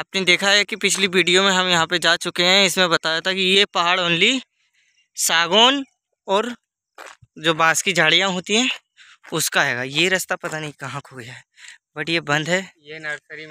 आपने देखा है कि पिछली वीडियो में हम यहाँ पे जा चुके हैं इसमें बताया था कि ये पहाड़ ओनली सागौन और जो बांस की झाड़ियाँ होती हैं उसका है ये रास्ता पता नहीं कहाँ खो गया है बट ये बंद है ये नर्सरी में